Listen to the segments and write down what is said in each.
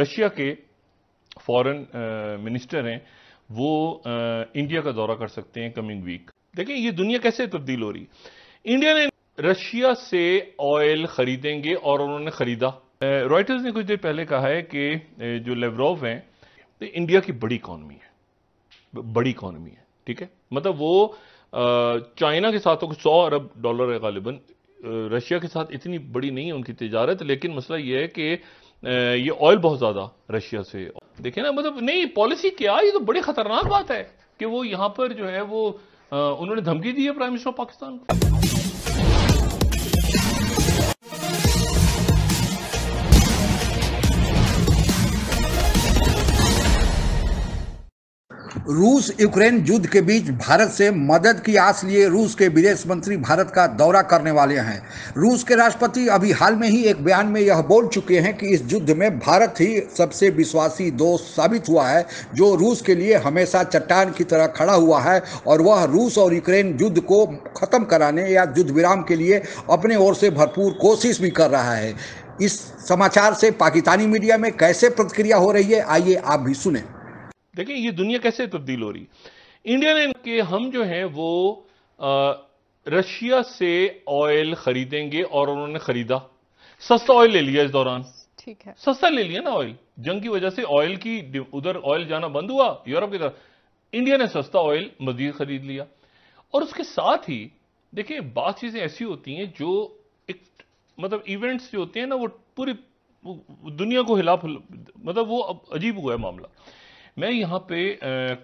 Russia के foreign minister हैं वो इंडिया का दौरा कर सकते हैं कमिंग वीक देखिए ये दुनिया कैसे तब्दील हो रही इंडिया ने रशिया से ऑयल खरीदेंगे और उन्होंने खरीदा रॉयटर्स ने कुछ देर पहले कहा है कि जो लेवरोव हैं तो इंडिया की बड़ी इकॉनमी है बड़ी इकॉनमी है ठीक है मतलब वो चाइना के साथ तो सौ अरब डॉलर है गालिबन रशिया के साथ इतनी बड़ी नहीं है उनकी तजारत लेकिन मसला यह है कि ये ऑयल बहुत ज़्यादा रशिया से देखे ना मतलब नहीं पॉलिसी क्या ये तो बड़ी खतरनाक बात है कि वो यहाँ पर जो है वो उन्होंने धमकी दी है प्राइम मिनिस्टर ऑफ पाकिस्तान को रूस यूक्रेन युद्ध के बीच भारत से मदद की आस लिए रूस के विदेश मंत्री भारत का दौरा करने वाले हैं रूस के राष्ट्रपति अभी हाल में ही एक बयान में यह बोल चुके हैं कि इस युद्ध में भारत ही सबसे विश्वासी दोस्त साबित हुआ है जो रूस के लिए हमेशा चट्टान की तरह खड़ा हुआ है और वह रूस और यूक्रेन युद्ध को खत्म कराने या युद्ध विराम के लिए अपने ओर से भरपूर कोशिश भी कर रहा है इस समाचार से पाकिस्तानी मीडिया में कैसे प्रतिक्रिया हो रही है आइए आप भी सुने देखिए ये दुनिया कैसे तब्दील हो रही इंडियन के हम जो हैं वो रशिया से ऑयल खरीदेंगे और उन्होंने खरीदा सस्ता ऑयल ले लिया इस दौरान ठीक है सस्ता ले लिया ना ऑयल जंग की वजह से ऑयल की उधर ऑयल जाना बंद हुआ यूरोप की तरफ इंडिया ने सस्ता ऑयल मजीद खरीद लिया और उसके साथ ही देखिए बात चीजें ऐसी होती हैं जो एक मतलब इवेंट्स जो होते हैं ना वो पूरी दुनिया को हिला मतलब वो अजीब हुआ है मामला मैं यहाँ पे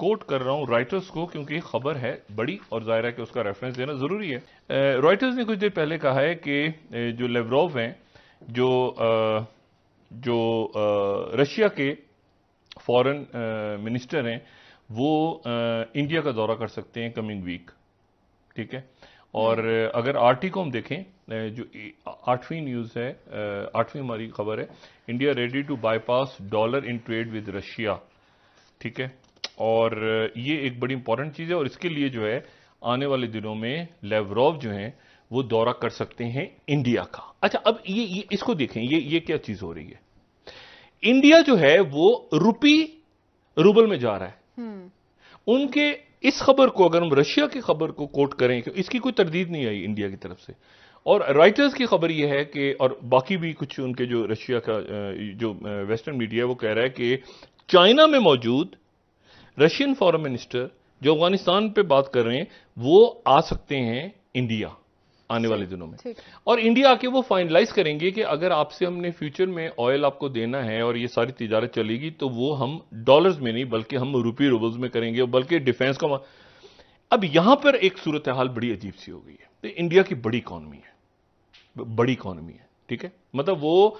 कोट कर रहा हूँ राइटर्स को क्योंकि खबर है बड़ी और ज़ाहिर है कि उसका रेफरेंस देना ज़रूरी है रॉयटर्स ने कुछ देर पहले कहा है कि जो लेवरोव हैं जो आ, जो आ, रशिया के फॉरेन मिनिस्टर हैं वो आ, इंडिया का दौरा कर सकते हैं कमिंग वीक ठीक है और हम्म। अगर आरटी को हम देखें जो आठवीं न्यूज़ है आठवीं हमारी खबर है India ready to bypass dollar in trade with Russia ठीक है और ये एक बड़ी इंपॉर्टेंट चीज़ है और इसके लिए जो है आने वाले दिनों में लेवरॉव जो है वो दौरा कर सकते हैं इंडिया का अच्छा अब ये, ये इसको देखें ये ये क्या चीज़ हो रही है इंडिया जो है वो रुपी रूबल में जा रहा है हम्म। उनके इस खबर को अगर हम रशिया की खबर को कोट करें इसकी कोई तरदीद नहीं आई इंडिया की तरफ से और राइटर्स की खबर यह है कि और बाकी भी कुछ उनके जो रशिया का जो वेस्टर्न मीडिया है वो कह रहा है कि चाइना में मौजूद रशियन फॉरेन मिनिस्टर जो अफगानिस्तान पे बात कर रहे हैं वो आ सकते हैं इंडिया आने वाले दिनों में और इंडिया आके वो फाइनलाइज करेंगे कि अगर आपसे हमने फ्यूचर में ऑयल आपको देना है और ये सारी तजारत चलेगी तो वो हम डॉलर्स में नहीं बल्कि हम रुपी रूबल्स में करेंगे बल्कि डिफेंस का अब यहां पर एक सूरत हाल बड़ी अजीब सी हो गई है तो इंडिया की बड़ी इकॉनमी है बड़ी इकॉनमी है ठीक है मतलब वो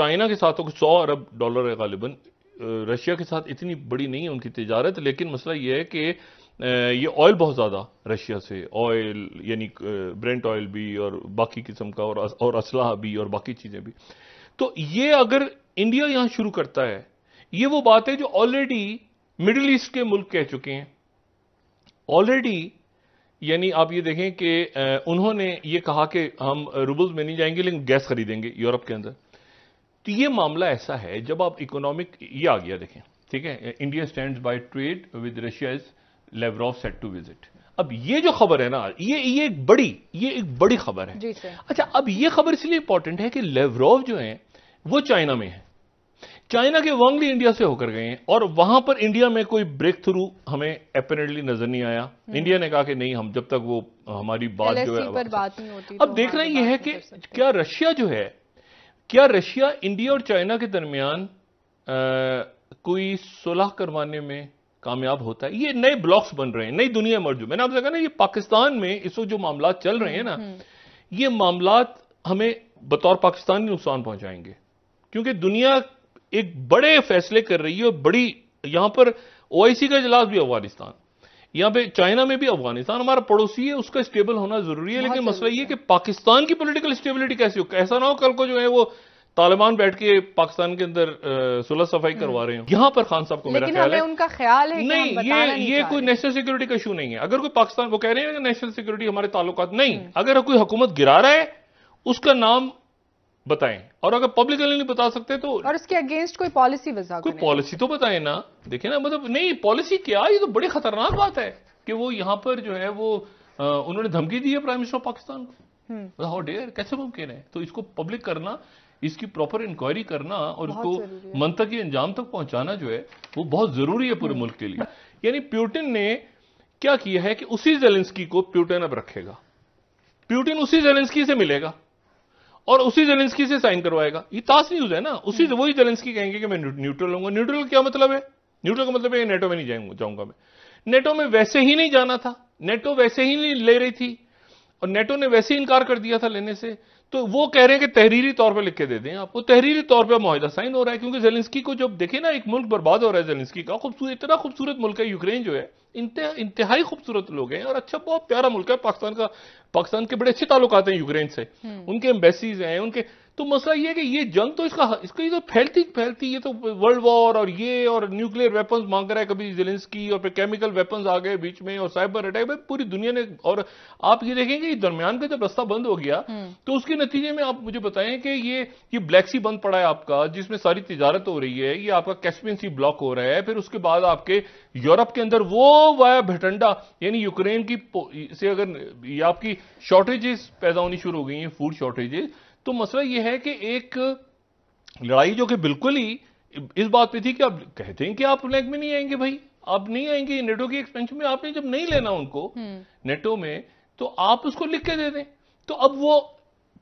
चाइना के साथ सौ अरब डॉलर है गालिबन रशिया के साथ इतनी बड़ी नहीं है उनकी तजारत लेकिन मसला यह है कि ये ऑयल बहुत ज़्यादा रशिया से ऑयल यानी ब्रेंट ऑयल भी और बाकी किस्म का और और असलाह भी और बाकी चीज़ें भी तो ये अगर इंडिया यहाँ शुरू करता है ये वो बात है जो ऑलरेडी मिडिल ईस्ट के मुल्क कह चुके हैं ऑलरेडी यानी आप ये देखें कि उन्होंने ये कहा कि हम रूबल्स में नहीं जाएंगे लेकिन गैस खरीदेंगे यूरोप के अंदर तो ये मामला ऐसा है जब आप इकोनॉमिक ये आ गया देखें ठीक है India stand by trade with Russia is Lavrov set to visit अब ये जो खबर है ना ये ये एक बड़ी ये एक बड़ी खबर है जी अच्छा अब ये खबर इसलिए इंपॉर्टेंट है कि लेवरॉफ जो है वो चाइना में है चाइना के वांगली इंडिया से होकर गए हैं और वहां पर इंडिया में कोई ब्रेक थ्रू हमें अपेरेंटली नजर नहीं आया इंडिया हम्म। ने कहा कि नहीं हम जब तक वो हमारी बात जो है e अच्छा। बात नहीं होती अब तो देखना यह है कि क्या रशिया जो है क्या रशिया इंडिया और चाइना के दरमियान कोई सुलह करवाने में कामयाब होता है ये नए ब्लॉक्स बन रहे हैं नई दुनिया मर्ज मैंने आपसे कहा ना ये पाकिस्तान में इस वक्त जो मामला चल रहे हैं ना हम्म, हम्म। ये मामला हमें बतौर पाकिस्तान नुकसान पहुंचाएंगे क्योंकि दुनिया एक बड़े फैसले कर रही है और बड़ी यहां पर ओआईसी का इजलास भी अफगानिस्तान यहाँ पे चाइना में भी अफगानिस्तान हमारा पड़ोसी है उसका स्टेबल होना जरूरी है लेकिन मसला ये कि पाकिस्तान की पोलिटिकल स्टेबिलिटी कैसी हो ऐसा ना हो कल को जो है वो तालिबान बैठ के पाकिस्तान के अंदर सुलह सफाई हम्म। करवा रहे हो यहां पर खान साहब को मेरा ख्याल है उनका ख्याल है नहीं ये ये कोई नेशनल सिक्योरिटी का इशू नहीं है अगर कोई पाकिस्तान वो कह रहे हैं नेशनल सिक्योरिटी हमारे ताल्लुकात नहीं हम्म। अगर कोई हुकूमत गिरा रहा है उसका नाम बताएं और अगर पब्लिकली नहीं बता सकते तो और इसके अगेंस्ट कोई पॉलिसी वजह कोई पॉलिसी तो बताएं ना देखे ना मतलब नहीं पॉलिसी क्या ये तो बड़ी खतरनाक बात है कि वो यहां पर जो है वो आ, उन्होंने धमकी दी है प्राइम मिनिस्टर ऑफ पाकिस्तान को हाउ हम्म। डेयर कैसे मुमकिन है तो इसको पब्लिक करना इसकी प्रॉपर इंक्वायरी करना और उसको मनतकी अंजाम तक पहुंचाना जो है वो बहुत जरूरी है पूरे हम्म। मुल्क के लिए यानी प्यूटिन ने क्या किया है कि उसी जेलेंस्की को प्यूटन अब रखेगा प्यूटिन उसी जेलेंस्की से मिलेगा और उसी जेलेंस्की से साइन करवाएगा ये ताश न्यूज है ना उसी हम्म। वही जेलेंस्की कहेंगे कि मैं न्यूट्रल हूंगा न्यूट्रल क्या मतलब है न्यूट्रल का मतलब है नेटो में नहीं जाऊंगा जाऊंगा मैं नेटो में वैसे ही नहीं जाना था नेटो वैसे ही नहीं ले रही थी और नेटो ने वैसे ही इनकार कर दिया था लेने से तो वो कह रहे हैं कि तहरीरी तौर पर लिख के दे दें आप वो तहरीरी तौर पर माहिदा साइन हो रहा है क्योंकि जेलिंसकी को जब देखें ना एक मुल्क बर्बाद हो रहा है जेलिंसकी का खूबसूरत इतना खूबसूरत मुल्क है यूक्रेन जो है इंतहाई खूबसूरत लोग हैं और अच्छा बहुत प्यारा मुल्क है पाकिस्तान का पाकिस्तान के बड़े अच्छे ताल्लुक हैं यूक्रेन से हम्म। उनके एम्बेसीज हैं उनके तो मसला ये कि ये जंग तो इसका इसकी तो फैलती फैलती ये तो वर्ल्ड वॉर और ये और न्यूक्लियर वेपन्स मांग रहा है कभी जिलेंस की और फिर केमिकल वेपन्स आ गए बीच में और साइबर अटैक भाई पूरी दुनिया ने और आप ये देखेंगे दरमियान का जब रास्ता बंद हो गया हम्म। तो उसके नतीजे में आप मुझे बताएं कि ये ये ब्लैक सी बंद पड़ा है आपका जिसमें सारी तजारत हो रही है ये आपका कैस्पियन सी ब्लॉक हो रहा है फिर उसके बाद आपके यूरोप के अंदर वो वाया भटंडा यानी यूक्रेन की से अगर ये आपकी शॉर्टेजेस पैदा होनी शुरू हो गई हैं फूड शॉर्टेजेस तो मसला यह है कि एक लड़ाई जो कि बिल्कुल ही इस बात पे थी कि आप कहते हैं कि आप ब्लैक में नहीं आएंगे भाई आप नहीं आएंगे नेटो की एक्सपेंशन में आपने जब नहीं लेना उनको हम्म। नेटो में तो आप उसको लिख के दे दें तो अब वो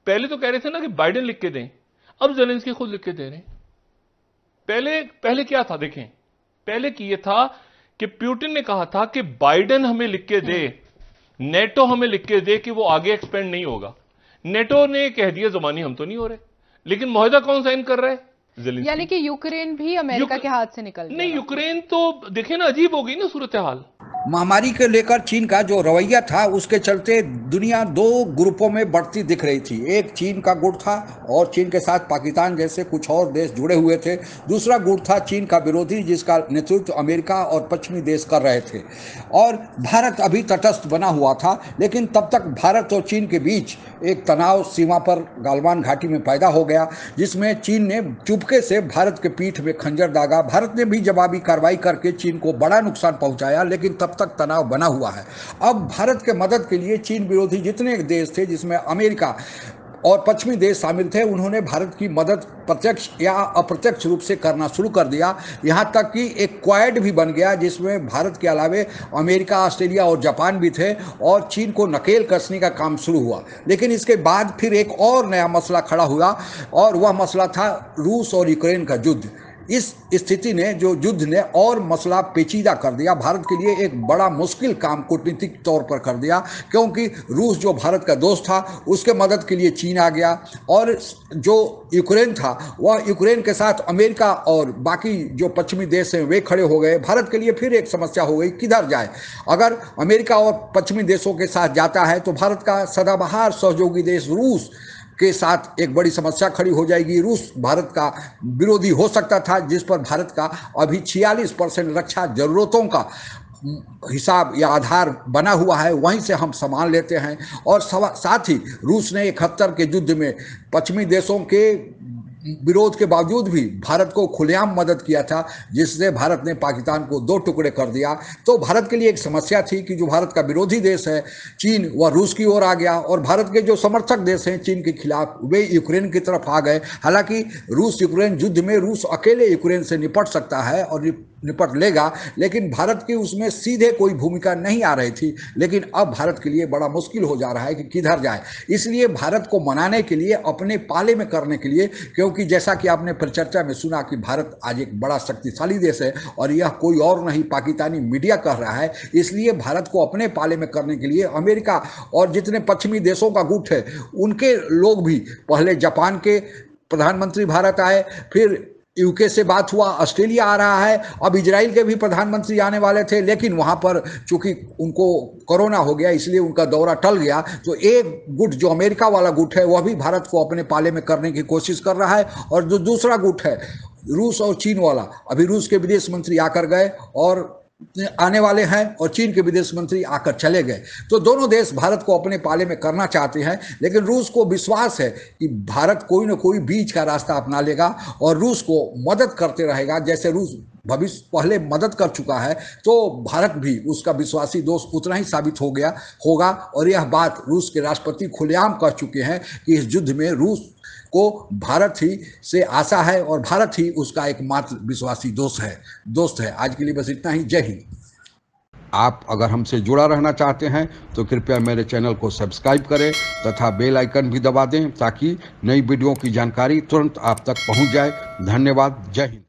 पहले तो कह रहे थे ना कि बाइडन लिख के दें अब जेलेंसकी खुद लिख के दे रहे पहले पहले क्या था देखें पहले कि यह था कि प्यूटिन ने कहा था कि बाइडन हमें लिख के दे हम्म। नेटो हमें लिख के दे कि वो आगे एक्सपेंड नहीं होगा नेटो ने कह दिया जुबानी हम तो नहीं हो रहे लेकिन माहिदा कौन साइन कर रहा है यानी कि यूक्रेन भी अमेरिका युक... के हाथ से निकल नहीं यूक्रेन तो देखे ना अजीब हो गई ना सूरत हाल महामारी के लेकर चीन का जो रवैया था उसके चलते दुनिया दो ग्रुपों में बढ़ती दिख रही थी एक चीन का गुट था और चीन के साथ पाकिस्तान जैसे कुछ और देश जुड़े हुए थे दूसरा गुट था चीन का विरोधी जिसका नेतृत्व अमेरिका और पश्चिमी देश कर रहे थे और भारत अभी तटस्थ बना हुआ था लेकिन तब तक भारत और चीन के बीच एक तनाव सीमा पर गालवान घाटी में पैदा हो गया जिसमें चीन ने चुपके से भारत के पीठ में खंजर दागा भारत ने भी जवाबी कार्रवाई करके चीन को बड़ा नुकसान पहुँचाया लेकिन लेकिन तब तक तनाव बना हुआ है अब भारत के मदद के लिए चीन विरोधी जितने देश थे जिसमें अमेरिका और पश्चिमी देश शामिल थे उन्होंने भारत की मदद प्रत्यक्ष या अप्रत्यक्ष रूप से करना शुरू कर दिया यहाँ तक कि एक क्वाइड भी बन गया जिसमें भारत के अलावे अमेरिका ऑस्ट्रेलिया और जापान भी थे और चीन को नकेल कसने का काम शुरू हुआ लेकिन इसके बाद फिर एक और नया मसला खड़ा हुआ और वह मसला था रूस और यूक्रेन का युद्ध इस स्थिति ने जो युद्ध ने और मसला पेचीदा कर दिया भारत के लिए एक बड़ा मुश्किल काम कूटनीतिक तौर पर कर दिया क्योंकि रूस जो भारत का दोस्त था उसके मदद के लिए चीन आ गया और जो यूक्रेन था वह यूक्रेन के साथ अमेरिका और बाकी जो पश्चिमी देश हैं वे खड़े हो गए भारत के लिए फिर एक समस्या हो गई किधर जाए अगर अमेरिका और पश्चिमी देशों के साथ जाता है तो भारत का सदाबहार सहयोगी देश रूस के साथ एक बड़ी समस्या खड़ी हो जाएगी रूस भारत का विरोधी हो सकता था जिस पर भारत का अभी छियालीस परसेंट रक्षा जरूरतों का हिसाब या आधार बना हुआ है वहीं से हम सामान लेते हैं और साथ ही रूस ने इकहत्तर के युद्ध में पश्चिमी देशों के विरोध के बावजूद भी भारत को खुलेआम मदद किया था जिससे भारत ने पाकिस्तान को दो टुकड़े कर दिया तो भारत के लिए एक समस्या थी कि जो भारत का विरोधी देश है चीन वह रूस की ओर आ गया और भारत के जो समर्थक देश हैं चीन के खिलाफ वे यूक्रेन की तरफ आ गए हालांकि रूस यूक्रेन युद्ध में रूस अकेले यूक्रेन से निपट सकता है और निपट लेगा लेकिन भारत की उसमें सीधे कोई भूमिका नहीं आ रही थी लेकिन अब भारत के लिए बड़ा मुश्किल हो जा रहा है कि किधर जाए इसलिए भारत को मनाने के लिए अपने पाले में करने के लिए क्योंकि जैसा कि आपने परिचर्चा में सुना कि भारत आज एक बड़ा शक्तिशाली देश है और यह कोई और नहीं पाकिस्तानी मीडिया कह रहा है इसलिए भारत को अपने पाले में करने के लिए अमेरिका और जितने पश्चिमी देशों का गुट है उनके लोग भी पहले जापान के प्रधानमंत्री भारत आए फिर यूके से बात हुआ ऑस्ट्रेलिया आ रहा है अब इजराइल के भी प्रधानमंत्री आने वाले थे लेकिन वहाँ पर चूंकि उनको कोरोना हो गया इसलिए उनका दौरा टल गया तो एक गुट जो अमेरिका वाला गुट है वह भी भारत को अपने पाले में करने की कोशिश कर रहा है और जो दूसरा गुट है रूस और चीन वाला अभी रूस के विदेश मंत्री आकर गए और आने वाले हैं और चीन के विदेश मंत्री आकर चले गए तो दोनों देश भारत को अपने पाले में करना चाहते हैं लेकिन रूस को विश्वास है कि भारत कोई ना कोई बीच का रास्ता अपना लेगा और रूस को मदद करते रहेगा जैसे रूस भविष्य पहले मदद कर चुका है तो भारत भी उसका विश्वासी दोस्त उतना ही साबित हो गया होगा और यह बात रूस के राष्ट्रपति खुलेआम कह चुके हैं कि इस युद्ध में रूस को भारत ही से आशा है और भारत ही उसका एकमात्र विश्वासी दोस्त है दोस्त है आज के लिए बस इतना ही जय हिंद आप अगर हमसे जुड़ा रहना चाहते हैं तो कृपया मेरे चैनल को सब्सक्राइब करें तथा बेल आइकन भी दबा दें ताकि नई वीडियो की जानकारी तुरंत आप तक पहुंच जाए धन्यवाद जय हिंद